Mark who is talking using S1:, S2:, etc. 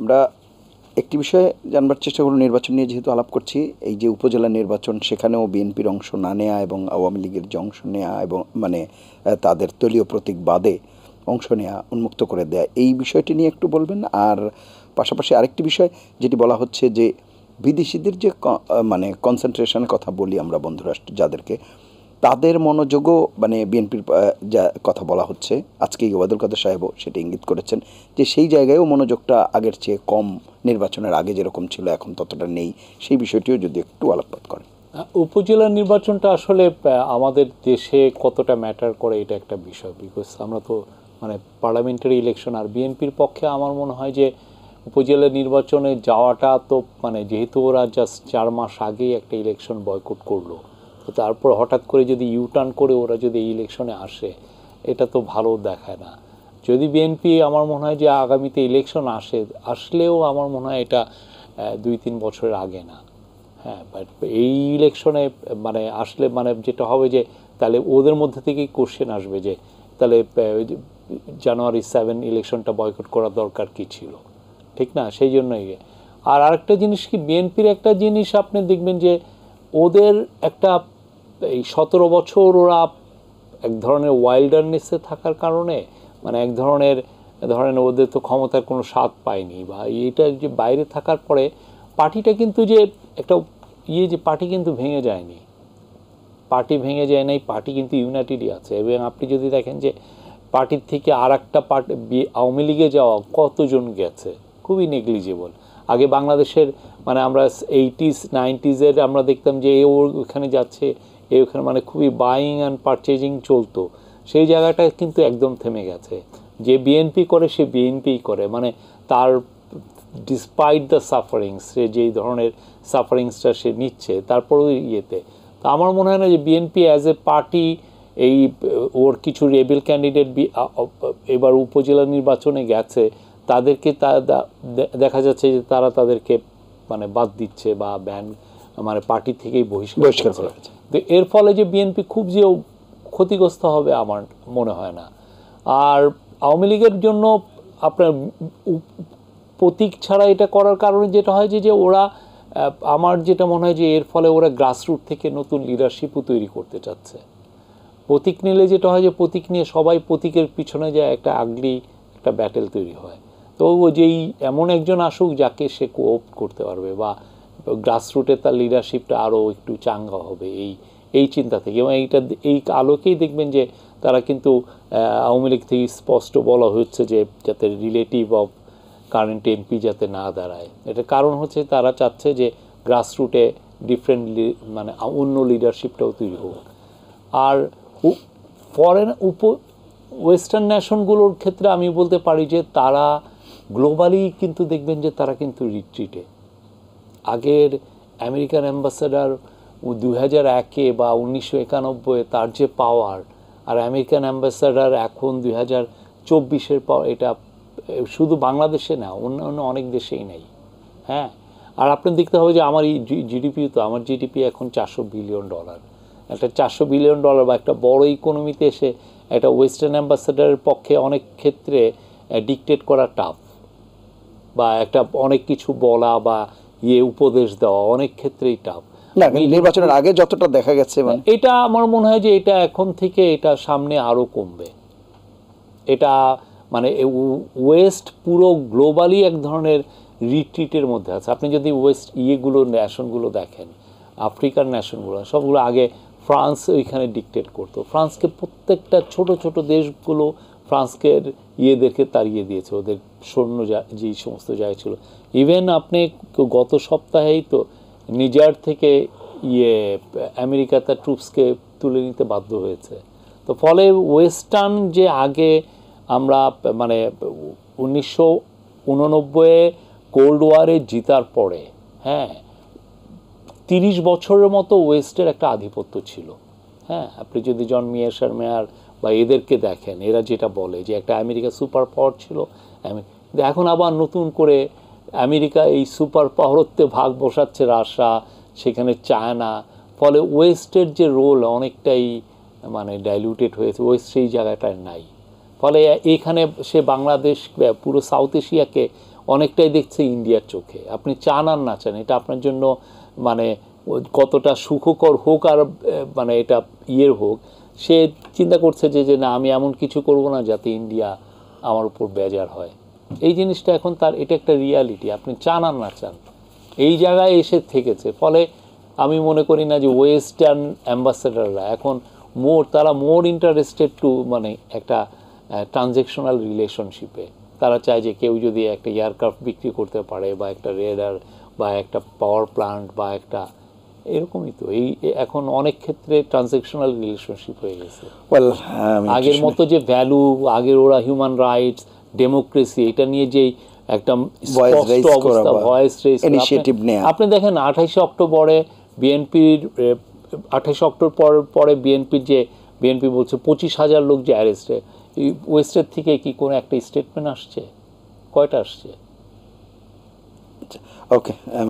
S1: আমরা একটি বিষয়ে জানবার চেষ্টা করব নির্বাচন নিয়ে যেহেতু আলাপ করছি এই যে উপজেলা নির্বাচন সেখানেও বিএনপির অংশ না নেয়া এবং আওয়ামী লীগের যে অংশ নেয়া এবং মানে তাদের দলীয় প্রতীক বাদে অংশ নেয়া উন্মুক্ত করে দেয়া এই বিষয়টি নিয়ে একটু বলবেন আর পাশাপাশি আরেকটি বিষয় যেটি বলা হচ্ছে যে বিদেশিদের যে মানে কনসেন্ট্রেশনের কথা বলি আমরা বন্ধুরাষ্ট্র যাদেরকে তাদের মনোযোগও মানে বিএনপির যা কথা বলা হচ্ছে আজকে ওবায়দুল কাদের সাহেবও সেটা ইঙ্গিত করেছেন যে সেই জায়গায়ও মনোযোগটা আগের চেয়ে কম নির্বাচনের আগে যেরকম ছিল এখন ততটা নেই সেই বিষয়টিও যদি একটু আলোকপাত করেন উপজেলা নির্বাচনটা আসলে আমাদের দেশে কতটা ম্যাটার করে এটা একটা বিষয় বিকজ আমরা তো মানে পার্লামেন্টারি ইলেকশন আর বিএনপির পক্ষে আমার মনে হয় যে উপজেলা নির্বাচনে যাওয়াটা তো মানে যেহেতু ওরা জাস্ট চার মাস আগেই একটা ইলেকশন বয়কট করলো তারপর হঠাৎ করে যদি ইউটার্ন করে ওরা যদি এই ইলেকশনে আসে এটা তো ভালো দেখায় না যদি বিএনপি আমার মনে হয় যে আগামীতে ইলেকশন আসে আসলেও আমার মনে হয় এটা দুই তিন বছরের আগে না হ্যাঁ বাট এই ইলেকশনে মানে আসলে মানে যেটা হবে যে তাহলে ওদের মধ্যে থেকেই কোশ্চেন আসবে যে তাহলে জানুয়ারি সেভেন ইলেকশনটা বয়কট করা দরকার কি ছিল ঠিক না সেই জন্যই আর আরেকটা জিনিস কি বিএনপির একটা জিনিস আপনি দেখবেন যে ওদের একটা এই সতেরো বছর ওরা এক ধরনের ওয়াইল্ডারনেসে থাকার কারণে মানে এক ধরনের ধরেন ওদের তো ক্ষমতার কোনো স্বাদ পায়নি বা এটা যে বাইরে থাকার পরে পার্টিটা কিন্তু যে একটা ইয়ে যে পার্টি কিন্তু ভেঙে যায়নি পার্টি ভেঙে যায় নাই পার্টি কিন্তু ইউনাইটেডই আছে এবং আপনি যদি দেখেন যে পার্টির থেকে আর একটা পার্টি আওয়ামী লীগে যাওয়া কতজন গেছে খুবই নেগলিজেবল আগে বাংলাদেশের মানে আমরা এইটিস নাইনটিজের আমরা দেখতাম যে ও ওখানে যাচ্ছে ওখানে মানে খুবই বাইং অ্যান্ড পারচেজিং চলতো সেই জায়গাটা কিন্তু একদম থেমে গেছে যে বিএনপি করে সে বিএনপিই করে মানে তার ডিসপাইট দ্য সাফারিংস সে যেই ধরনের সাফারিংসটা সে নিচ্ছে তারপরেও ইয়েতে তো আমার মনে হয় না যে বিএনপি অ্যাজ এ পার্টি এই ওর কিছু রেবেল ক্যান্ডিডেট এবার উপজেলা নির্বাচনে গেছে তাদেরকে তা দেখা যাচ্ছে যে তারা তাদেরকে মানে বাদ দিচ্ছে বা ব্যান মানে পার্টি থেকেই বহিষ্কার হয়েছে তো এর ফলে যে বিএনপি খুব যে ক্ষতিগ্রস্ত হবে আমার মনে হয় না আর আওয়ামী লীগের জন্য আপনার প্রতীক ছাড়া এটা করার কারণে যেটা হয় যে যে ওরা আমার যেটা মনে হয় যে এর ফলে ওরা গ্রাসরুট থেকে নতুন লিডারশিপও তৈরি করতে চাচ্ছে প্রতীক নিলে যেটা হয় যে প্রতীক নিয়ে সবাই প্রতীকের পিছনে যায় একটা আগলি একটা ব্যাটেল তৈরি হয় তো ও যেই এমন একজন আসুক যাকে সে কোপ করতে পারবে বা গ্রাসরুটে তার লিডারশিপটা আরও একটু চাঙ্গা হবে এই এই চিন্তা থেকে এবং এইটা এই আলোকেই দেখবেন যে তারা কিন্তু আওয়ামী লীগ থেকে স্পষ্ট বলা হচ্ছে যে যাতে রিলেটিভ অফ কারেন্ট এমপি যাতে না দাঁড়ায় এটা কারণ হচ্ছে তারা চাচ্ছে যে গ্রাসরুটে ডিফারেন্ট মানে অন্য লিডারশিপটাও তৈরি হোক আর ফরেন উপ ওয়েস্টার্ন ন্যাশনগুলোর ক্ষেত্রে আমি বলতে পারি যে তারা গ্লোবালি কিন্তু দেখবেন যে তারা কিন্তু রিট্রিটে আগের আমেরিকান অ্যাম্বাসাডার দু হাজার একে বা উনিশশো একানব্বই তার যে পাওয়ার আর আমেরিকান অ্যাম্বাসাডার এখন দুই হাজার চব্বিশের পাওয়ার এটা শুধু বাংলাদেশে না অন্যান্য অনেক দেশেই নেই হ্যাঁ আর আপনার দেখতে হবে যে আমার এই জিডিপি তো আমার জিডিপি এখন চারশো বিলিয়ন ডলার একটা চারশো বিলিয়ন ডলার বা একটা বড় ইকোনমিতে এসে একটা ওয়েস্টার্ন অ্যাম্বাসাডারের পক্ষে অনেক ক্ষেত্রে ডিকটেট করা টাফ বা একটা অনেক কিছু বলা বা ইয়ে উপদেশ দেওয়া অনেক ক্ষেত্রেই টাফ নির্বাচনের আগে যতটা দেখা গেছে মানে এটা আমার মনে হয় যে এটা এখন থেকে এটা সামনে আরও কমবে এটা মানে ওয়েস্ট পুরো গ্লোবালি এক ধরনের রিট্রিটের মধ্যে আছে আপনি যদি ওয়েস্ট ইয়েগুলো ন্যাশনগুলো দেখেন আফ্রিকার ন্যাশনগুলো সবগুলো আগে ফ্রান্স ওইখানে ডিকটেট করতো ফ্রান্সকে প্রত্যেকটা ছোট ছোট দেশগুলো ফ্রান্সকে ইয়েদেরকে তাড়িয়ে দিয়েছে ওদের সৈন্য যেই সমস্ত জায়গা ছিল ইভেন আপনি গত সপ্তাহেই তো নিজার থেকে ইয়ে আমেরিকা তার ট্রুপসকে তুলে নিতে বাধ্য হয়েছে তো ফলে ওয়েস্টার্ন যে আগে আমরা মানে উনিশশো উননব্বইয়ে কোল্ড ওয়ারে জিতার পরে হ্যাঁ তিরিশ বছরের মতো ওয়েস্টের একটা আধিপত্য ছিল হ্যাঁ আপনি যদি জন মিয়ার মেয়ার বা এদেরকে দেখেন এরা যেটা বলে যে একটা আমেরিকা সুপার পাওয়ার ছিল এখন আবার নতুন করে আমেরিকা এই সুপার পাওয়ারত্বে ভাগ বসাচ্ছে রাশা সেখানে চায়না ফলে ওয়েস্টের যে রোল অনেকটাই মানে ডাইলিউটেড হয়েছে ওয়েস্ট সেই জায়গাটায় নাই ফলে এখানে সে বাংলাদেশ পুরো সাউথ এশিয়াকে অনেকটাই দেখছে ইন্ডিয়ার চোখে আপনি চান আর না চান এটা আপনার জন্য মানে কতটা সুখকর হোক আর মানে এটা ইয়ের হোক সে চিন্তা করছে যে যে না আমি এমন কিছু করব না যাতে ইন্ডিয়া আমার উপর বেজার হয় এই জিনিসটা এখন তার এটা একটা রিয়ালিটি আপনি চান আর না চান এই জায়গায় এসে থেকেছে ফলে আমি মনে করি না যে ওয়েস্টার্ন অ্যাম্বাসেডাররা এখন মোর তারা মোর ইন্টারেস্টেড টু মানে একটা ট্রানজেকশনাল রিলেশনশিপে তারা চায় যে কেউ যদি একটা এয়ারক্রাফট বিক্রি করতে পারে বা একটা রেডার বা একটা পাওয়ার প্লান্ট বা একটা এরকমই তো এই এখন অনেক ক্ষেত্রে ট্রানজ্যাকশনাল রিলেশনশিপ হয়ে গেছে হ্যাঁ, আগের মতো যে ভ্যালু আগের ওরা হিউম্যান রাইটস ডেমোক্রেসি এটা নিয়ে যেই একটা ভয়েস আপনি দেখেন আঠাইশে অক্টোবরে বিএনপির আঠাইশে অক্টোবর পরে বিএনপির যে বিএনপি বলছে পঁচিশ হাজার লোক যে অ্যারেস্টে ওয়েস্টের থেকে কি কোনো একটা স্টেটমেন্ট আসছে কয়টা আসছে ওকে আচ্ছা,